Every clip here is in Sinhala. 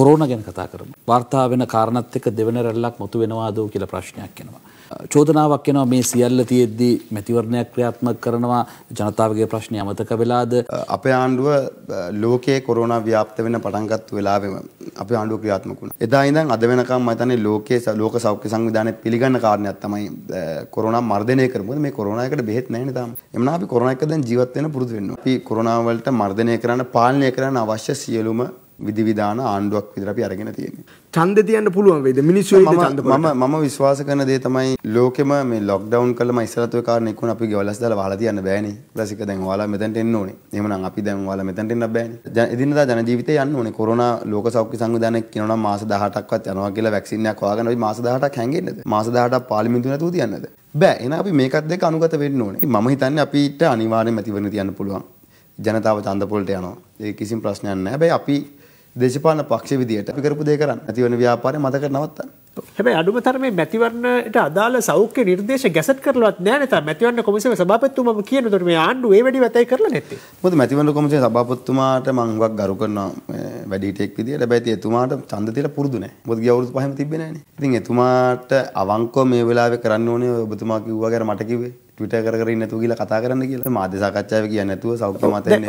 කොරෝන ගැන කතා කරමු. වාර්තා වෙන කාරණත් එක්ක දෙවෙන රැල්ලක් මතු වෙනවාද කියලා ප්‍රශ්නයක් එනවා. චෝදනාවක් එනවා මේ සියල්ල තියෙද්දී මැතිවරණයක් ක්‍රියාත්මක කරනවා ජනතාවගේ ප්‍රශ්න අමතක වෙලාද අපේ ආණ්ඩුව ලෝකයේ කොරෝනා ව්‍යාප්ත වෙන පටන් ගත්ත වෙලාවෙම අපේ ආණ්ඩුව ක්‍රියාත්මක වුණා. එදා ඉඳන් අද වෙනකම් මම හිතන්නේ ලෝකයේ ලෝක සෞඛ්‍ය සංවිධානය පිළිගන්න කාරණයක් තමයි කොරෝනා මර්ධනය කරමු. මොකද මේ කොරෝනා එකට බෙහෙත් නැහැ නේ තාම. එමුනා අපි කොරෝනා එක්ක දැන් ජීවත් වෙන්න පුරුදු වෙන්න ඕනේ. අපි කොරෝනා වලට මර්ධනය කරන්න පාලනය කරන්න අවශ්‍ය සියලුම විධවිධාන ආණ්ඩුවක් විදිහට අපි අරගෙන තියෙන්නේ. ඡන්දේ තියන්න පුළුවන් වේද මිනිස්සු ඒ ඡන්ද මම මම විශ්වාස කරන දේ තමයි ලෝකෙම මේ ලොක්ඩවුන් කළම ඉස්සරහට ඔය කාරණේ එක්කුණ අපි ගෙවලස් දාලා වහලා තියන්න බෑනේ. ඊළඟට දැන් ඔයාලා මෙතනට එන්න ඕනේ. එහෙමනම් අපි දැන් ඔයාලා මෙතනට එන්න බෑනේ. එදිනදා ජන ජීවිතේ යන්න ඕනේ. කොරෝනා ලෝක සෞඛ්‍ය සංවිධානයක් කියනවා නම් මාස 18ක්වත් යනවා කියලා වැක්සින් එකක් හොයාගෙන අපි මාස 18ක් හැංගෙන්නද? මාස 18ක් පාර්ලිමේන්තුව නැතුව තියන්නද? බෑ එහෙනම් අපි මේකත් දෙක අනුගත වෙන්න ඕනේ. මම හිතන්නේ අපිට අනිවාර්යයෙන්ම ඇතිවෙන්න තියන්න පුළුවන්. ජනතාව ඡන්ද පොළට යනවා. ඒ කිසිම ප්‍රශ්නයක් නැහැ. හැබැයි අපි දේශපාලන පක්ෂ විදියට අපි කරපු දේ කරන්න. ඇති වෙන ව්‍යාපාරය මතක නවත්තන්න. හැබැයි අඩුම තරමේ මැතිවරණට අදාළ සෞඛ්‍ය නිර්දේශ ගැසට් කරලවත් නැහැ නේද? මැතිවරණ කොමිසමේ සභාපතිතුමා මම කියන උදේට මේ ආණ්ඩුව ඒ වැඩි වැතයි කරලා නැත්තේ. මොකද මැතිවරණ කොමිසමේ සභාපතිතුමාට මම හුඟක් ගරු කරනවා වැඩිහිටියෙක් විදියට. හැබැයි එතුමාට ඡන්ද තියලා පුරුදු නැහැ. මොකද ගිය අවුරුදු පහෙම තිබ්බේ නැහනේ. ඉතින් එතුමාට අවංකව මේ වෙලාවේ කරන්න ඕනේ ඔබතුමා කිව්වා ගැන මට කිව්වේ. ට කරන්න තුගල කතා කරන්න කියලා මාධ්‍ය සාකච්ඡාව කිය නැතුව සෞඛ්‍ය මතම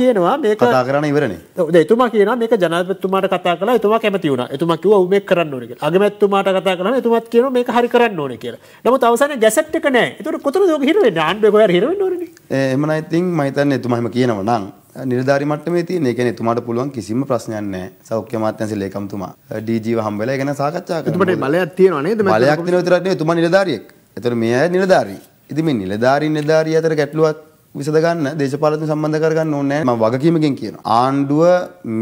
කියනවා මේ කතා කරන්න ඉවරන එතුමා කියන මේක ජනතතුමාට කතා කලා එතුමා කැමති වුණ එතුමා කිව මේ කරන්න ඕනක අගමැත්තුමාට කතා කරන එතුමත් කියන මේ හරි කරන්න ඕන කියලා නම තවසන ගැසට්ක නෑ තුර කොතර දෝක හිර ාන්ඩ ගොය හිර නොන එමන ඉතින් මහිතන්න එතුමහම කියනව නම් නිර්ධාරිමටම ති ඒකන තුමාට පුළුවන් කිසිම ප්‍රශ්නයන්න සෞඛ්‍ය මාත්‍යන්සි ලේකම්තුමා ඩීජීව හම්බල ගැන සාකච්ඡා මලයක් තියනේ මලයක් නිරතරන්නේ තුමා නිලධාරියෙක් එතර මේ නිලධාරී ඉතින් මේ නිලධාරීන් නිලධාරී අතර ගැටලුවත් විසඳ ගන්න දේශපාලන සම්බන්ධ කරගන්න ඕනේ නැහැ. මම වගකීමකින් කියනවා. ආණ්ඩුව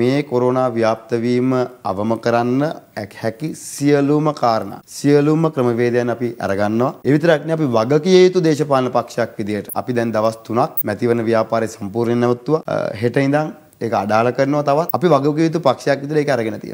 මේ කොරෝනා ව්‍යාප්ත වීම අවම කරන්න හැකි සියලුම කාරණා සියලුම ක්‍රමවේදයන් අපි අරගන්නවා. ඒ විතරක් නෙවෙයි අපි වගකිය යුතු දේශපාලන පක්ෂයක් විදිහට අපි දැන් දවස් 3ක් මැතිවන ව්‍යාපාරය සම්පූර්ණයෙන් නැවතුවා. හෙට ඉඳන් ඒක අඩාල කරනවා තවත් අපි වගකිය යුතු පක්ෂයක් විදිහට ඒක අරගෙන තියෙනවා.